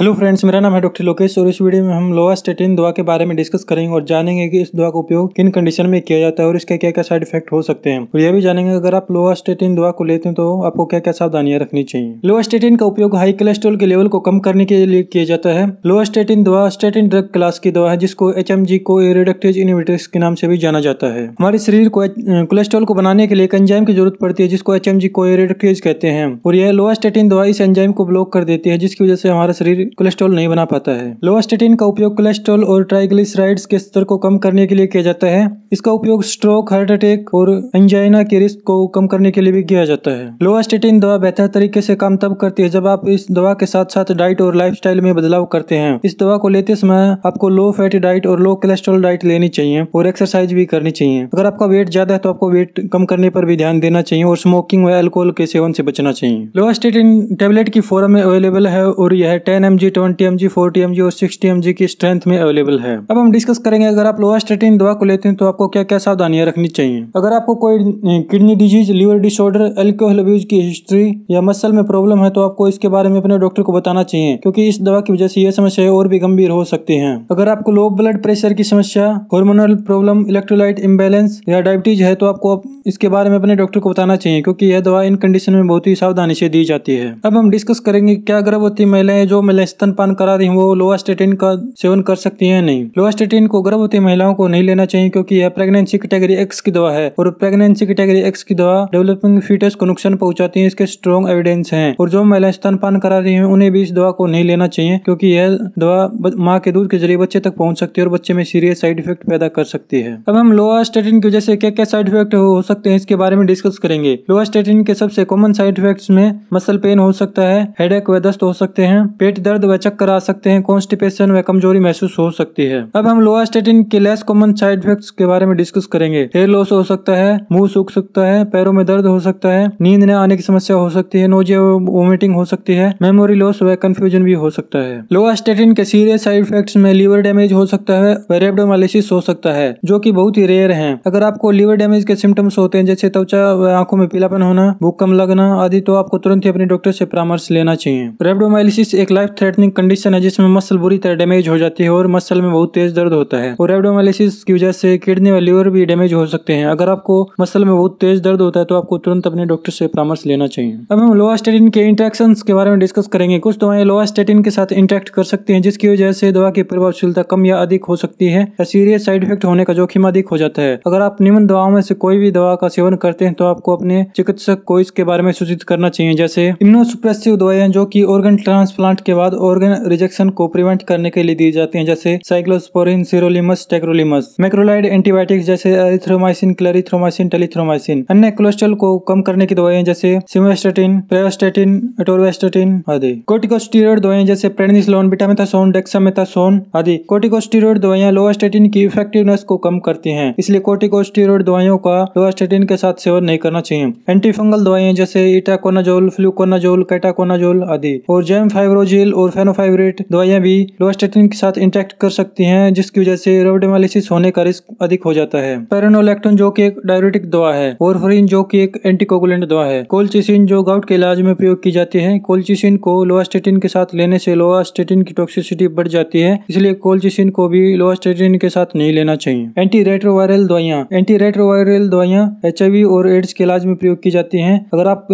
hello friends मेरा नाम है डॉक्टर लोकेश और इस वीडियो में हम लोअर स्टेटिन दवा के बारे में डिस्कस करेंगे और जानेंगे कि इस दवा का उपयोग किन कंडीशन में किया जाता है और इसके क्या क्या साइड इफेक्ट हो सकते हैं और यह भी जानेंगे अगर आप लोअर स्टेटिन दवा को लेते हैं तो आपको क्या क्या सावधानियां रखनी चाहिए लोअर स्टेटिन का उपयोग हाई कोलेस्ट्रोल के लेवल को कम करने के लिए किया जाता है लोअर स्टेटिन दवा स्टेटिन ड्रग क्लास की दवा है जिसको एच को एरिडक्टेज इनिवेटर्स के नाम से भी जाना जाता है हमारे शरीर को कोलेस्ट्रोल को बनाने के लिए एक एंजाइम की जरूरत पड़ती है जिसको एच को एरिडक्टेज कहते हैं और यह लोअर स्टेटिन दवा इस एंजाइम को ब्लॉक कर देती है जिसकी वजह से हमारा शरीर कोलेस्ट्रॉल नहीं बना पाता है लोअस्टेटिन का उपयोग कोलेस्ट्रॉल और ट्राइग्लिसराइड्स के स्तर को कम करने के लिए किया जाता है इसका उपयोग स्ट्रोक हार्ट अटैक और एंजाइना के रिस्क को कम करने के लिए भी किया जाता है लोअस्टेटिन दवा बेहतर तरीके से काम तब करती है जब आप इस दवा के साथ साथ डाइट और लाइफ में बदलाव करते हैं इस दवा को लेते समय आपको लो फैट डाइट और लो कोलेस्ट्रॉल डाइट लेनी चाहिए और एक्सरसाइज भी करनी चाहिए अगर आपका वेट ज्यादा है तो आपको वेट कम करने पर भी ध्यान देना चाहिए और स्मोकिंग व एल्कोहल के सेवन से बचना चाहिए लोअस्टेटिन टेबलेट की फॉर्म में अवेलेबल है और यह ten M G twenty M G forty M G और सिक्सटी एम जी की स्ट्रेंथ में अवेलेबल है अब हम डिस्कस करेंगे अगर आप स्टेटिन दवा को लेते हैं तो आपको क्या क्या सावधानियां रखनी चाहिए अगर आपको कोई kidney disease liver disorder alcohol abuse की हिस्ट्री या मसल में प्रॉब्लम है तो आपको इसके बारे में अपने डॉक्टर को बताना चाहिए क्योंकि इस दवा की वजह से यह समस्या और भी गंभीर हो सकती है अगर आपको लो ब्लड प्रेशर की समस्या हॉर्मोनल प्रॉब्लम इलेक्ट्रोलाइट इम्बेलेंस या डायबिटीज है तो आपको इसके बारे में अपने डॉक्टर को बताना चाहिए क्योंकि यह दवा इन कंडीशन में बहुत ही सावधानी से दी जाती है अब हम डिस्कस करेंगे क्या गर्भवती महिलाएं जो महिलाएं महिला स्तनपान करा रही वो स्टेटिन का सेवन कर सकती है नहीं स्टेटिन को गर्भवती महिलाओं को नहीं लेना चाहिए क्योंकि यह प्रेगनेंसी कैटेगरी एक्स की दवा है और प्रेगनेंसी कैटेगरी एक्स की दवा डेवलपिंग फीटस को नुकसान पहुंचाती है इसके स्ट्रॉन्ग एविडेंस है और जो महिलाएं स्तनपान करा रही है उन्हें भी इस दवा को नहीं लेना चाहिए क्योंकि यह दवा माँ के दूध के जरिए बच्चे तक पहुंच सकती है और बच्चे में सीरियस साइड इफेक्ट पैदा कर सकती है अब हम लोअर स्टेटिन की वजह से क्या क्या साइड इफेक्ट हो सकते हैं इसके बारे में डिस्कस करेंगे लोअर स्टेटिन के सबसे कॉमन साइड इफेक्ट्स में मसल पेन हो सकता है हेडेक व दस्त हो सकते हैं पेट दर्द दर्द व चक्कर आ सकते हैं कॉन्स्टिपेशन व कमजोरी महसूस हो सकती है अब हम लोअर स्टेटिन के लेस कॉमन साइड इफेक्ट के बारे में डिस्कस करेंगे हेयर लॉस हो सकता है मुंह सूख सकता है पैरों में दर्द हो सकता है नींद न आने की समस्या हो सकती है नोजिया वोमिटिंग हो सकती है मेमोरी लॉस व कंफ्यूजन भी हो सकता है लोअर स्टेटिन के सीरियस साइड इफेक्ट में लीवर डैमेज हो सकता है व रेबडोमालिसिस हो सकता है जो की बहुत ही रेयर है अगर आपको लीवर डैमेज के सिम्टम्स होते हैं जैसे त्वचा व आंखों में पीलापन होना भूख कम लगना आदि तो आपको तुरंत ही अपने डॉक्टर से परामर्श लेना चाहिए रेबडोमालिसिस एक लाइफ थ्रेटनिंग कंडीशन है जिसमें मसल बुरी तरह डैमेज हो जाती है और मसल में बहुत तेज दर्द होता है और एबडोमालिसिस की वजह से किडनी व लीवर भी डैमेज हो सकते हैं अगर आपको मसल में बहुत तेज दर्द होता है तो आपको तुरंत अपने डॉक्टर से परामर्श लेना चाहिए अब हम लोवास्टेटिन के इंट्रैक्शन के बारे में डिस्कस करेंगे कुछ दवाएं स्टेटिन के साथ इंट्रैक्ट कर सकती है जिसकी वजह से दवा की प्रभावशीलता कम या अधिक हो सकती है या सीरियस साइड इफेक्ट होने का जोखिम अधिक हो जाता है अगर आप निम्न दवाओं में से कोई भी दवा का सेवन करते हैं तो आपको अपने चिकित्सक को इसके बारे में सूचित करना चाहिए जैसे इम्नोसुप्रेसिव दवाएं जो की ऑर्गन ट्रांसप्लांट के बाद बाद ऑर्गेन रिजेक्शन को प्रिवेंट करने के लिए दी जाती है जैसे cyclosporine sirolimus tacrolimus macrolide antibiotics जैसे एरिथ्रोमाइसिन क्लेरिथ्रोमाइसिन टेलीथ्रोमाइसिन अन्य कोलेस्ट्रॉल को कम करने की दवाएं जैसे सिमोस्टेटिन प्रेस्टेटिन एटोरवेस्टेटिन आदि कोटिकोस्टीरोड दवाएं जैसे प्रेडनिसलोन बिटामेथासोन डेक्सामेथासोन आदि कोटिकोस्टीरोड दवाएं लोवास्टेटिन की इफेक्टिवनेस को कम करती हैं इसलिए कोटिकोस्टीरोड दवाइयों का लोवास्टेटिन के साथ सेवन नहीं करना चाहिए एंटीफंगल दवाएं जैसे इटाकोनाजोल फ्लूकोनाजोल कैटाकोनाजोल आदि और जेम फाइब्रोजिल और फेनोफाइब्रेट दवाइयाँ भी लोस्टेटिन के साथ इंटरेक्ट कर सकती हैं जिसकी वजह से रोडेमालिसिस होने का रिस्क अधिक हो जाता है पेरानोलेक्टोन जो की एक डायरेटिक दवा है ओरफरिन जो की एक एंटीकोगुलेंट दवा है कोलचिसिन जो गाउट के इलाज में प्रयोग की जाती है कोलचिसिन को लोअस्टेटिन के साथ लेने से लोअस्टेटिन की टॉक्सिसिटी बढ़ जाती है इसलिए कोलचिसिन को भी लोअस्टेटिन के साथ नहीं लेना चाहिए एंटी रेट्रोवायरल दवाइयाँ एंटी रेट्रोवायरल दवाइयाँ एच और एड्स के इलाज में प्रयोग की जाती है अगर आप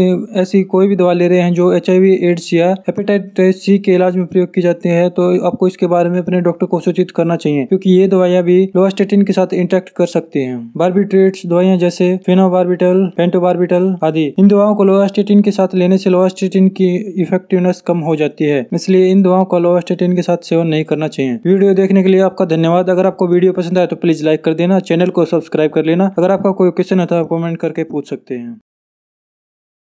ऐसी कोई भी दवा ले रहे हैं जो एच एड्स या हेपेटाइटिस सी के इलाज में प्रयोग की जाती है तो आपको इसके बारे में अपने डॉक्टर को सूचित करना चाहिए क्योंकि ये दवाइयां भी लोअस्टेटिन के साथ इंटरेक्ट कर सकती हैं बार्बिट्रेट दवाइयां जैसे फेनोबार्बिटल पेंटोबार्बिटल आदि इन दवाओं को लोअस्टेटिन के साथ लेने से लोअस्टेटिन की इफेक्टिवनेस कम हो जाती है इसलिए इन दवाओं का लोअस्टेटिन के साथ सेवन नहीं करना चाहिए वीडियो देखने के लिए आपका धन्यवाद अगर आपको वीडियो पसंद आए तो प्लीज लाइक कर देना चैनल को सब्सक्राइब कर लेना अगर आपका कोई क्वेश्चन है तो कमेंट करके पूछ सकते हैं